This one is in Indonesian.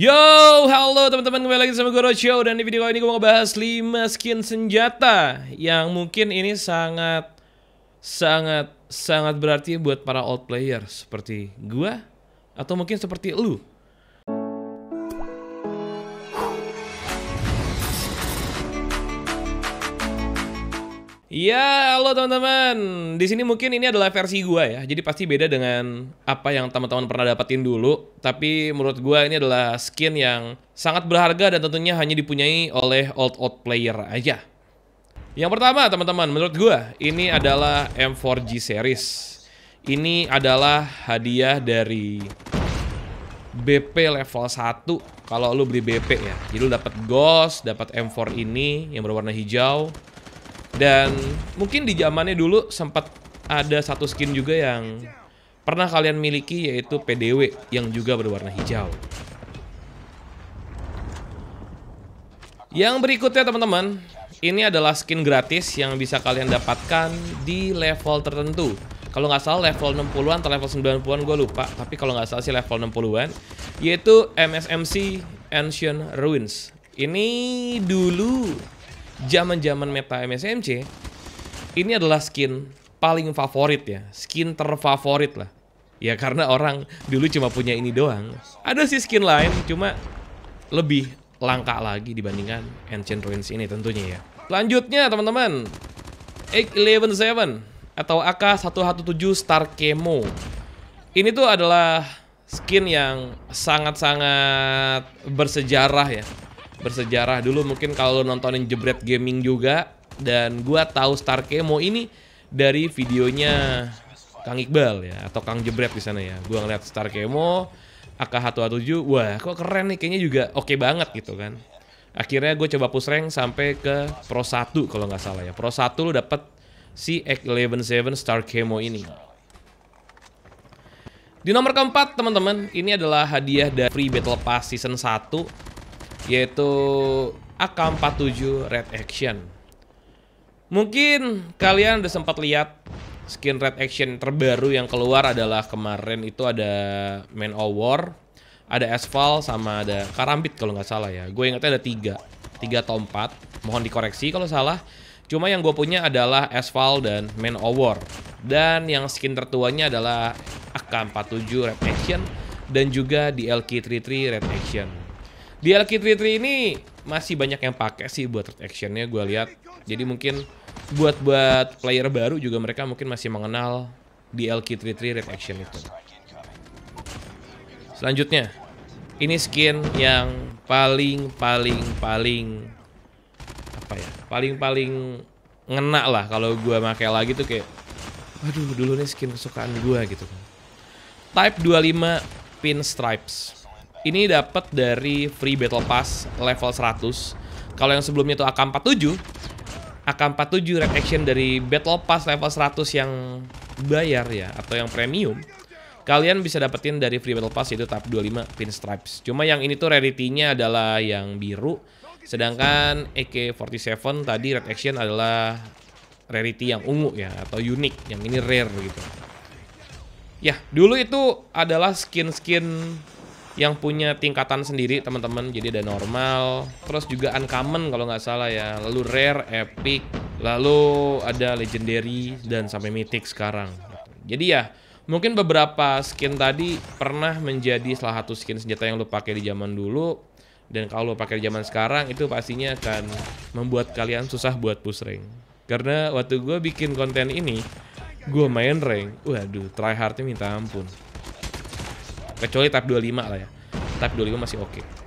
Yo, halo teman-teman, kembali lagi sama Goro Show dan di video kali ini gue mau bahas 5 skin senjata yang mungkin ini sangat sangat sangat berarti buat para old player seperti gue atau mungkin seperti lu Ya, halo teman-teman. Di sini mungkin ini adalah versi gua ya. Jadi pasti beda dengan apa yang teman-teman pernah dapetin dulu, tapi menurut gua ini adalah skin yang sangat berharga dan tentunya hanya dipunyai oleh old old player aja. Yang pertama, teman-teman, menurut gua ini adalah M4G series. Ini adalah hadiah dari BP level 1 kalau lu beli BP ya. Jadi lu dapat Ghost, dapat M4 ini yang berwarna hijau dan mungkin di zamannya dulu sempat ada satu skin juga yang pernah kalian miliki yaitu PDW yang juga berwarna hijau. Yang berikutnya teman-teman, ini adalah skin gratis yang bisa kalian dapatkan di level tertentu. Kalau nggak salah level 60-an atau level 90-an gue lupa, tapi kalau nggak salah sih level 60-an, yaitu MSMC Ancient Ruins. Ini dulu zaman-zaman meta MSMC ini adalah skin paling favorit ya, skin terfavorit lah. Ya karena orang dulu cuma punya ini doang. Ada sih skin lain cuma lebih langka lagi dibandingkan Ancient Ruins ini tentunya ya. Selanjutnya teman-teman, x 117 atau AK-117 Star Chemo. Ini tuh adalah skin yang sangat-sangat bersejarah ya bersejarah dulu mungkin kalau lo nontonin Jebret Gaming juga dan gua tahu Star Kemo ini dari videonya Kang Iqbal ya atau Kang Jebret di sana ya. Gua ngeliat Star Kemo AK127, wah kok keren nih kayaknya juga oke okay banget gitu kan. Akhirnya gue coba push rank sampai ke Pro 1 kalau nggak salah ya. Pro 1 lu dapet si X117 Star Kemo ini. Di nomor keempat teman-teman, ini adalah hadiah dari Free Battle Pass Season 1 yaitu AK47 Red Action. Mungkin kalian udah sempat lihat skin Red Action terbaru yang keluar adalah kemarin itu ada Man of War, ada Asphalt, sama ada Karambit kalau nggak salah ya. Gue ingatnya ada tiga, tiga atau empat. Mohon dikoreksi kalau salah. Cuma yang gue punya adalah Asphalt dan Man of War. Dan yang skin tertuanya adalah AK-47 Red Action dan juga di LK33 Red Action. Di LK33 ini masih banyak yang pakai sih buat third actionnya gue lihat. Jadi mungkin buat buat player baru juga mereka mungkin masih mengenal di LK33 red action itu. Selanjutnya, ini skin yang paling paling paling apa ya? Paling paling ngena lah kalau gue pakai lagi tuh kayak Waduh, dulu nih skin kesukaan gue gitu kan. Type 25 pin stripes. Ini dapat dari free battle pass level 100. Kalau yang sebelumnya itu AK47, AK47 red action dari battle pass level 100 yang bayar ya atau yang premium. Kalian bisa dapetin dari free battle pass itu tahap 25 pin stripes. Cuma yang ini tuh rarity-nya adalah yang biru. Sedangkan AK47 tadi red action adalah rarity yang ungu ya atau unik yang ini rare gitu ya dulu itu adalah skin-skin yang punya tingkatan sendiri teman-teman jadi ada normal terus juga uncommon kalau nggak salah ya lalu rare epic lalu ada legendary dan sampai mythic sekarang jadi ya mungkin beberapa skin tadi pernah menjadi salah satu skin senjata yang lo pakai di zaman dulu dan kalau lo pakai di zaman sekarang itu pastinya akan membuat kalian susah buat push rank karena waktu gue bikin konten ini gue main rank waduh try hardnya minta ampun Kecuali type 25 lah ya. Type 25 masih oke. Okay.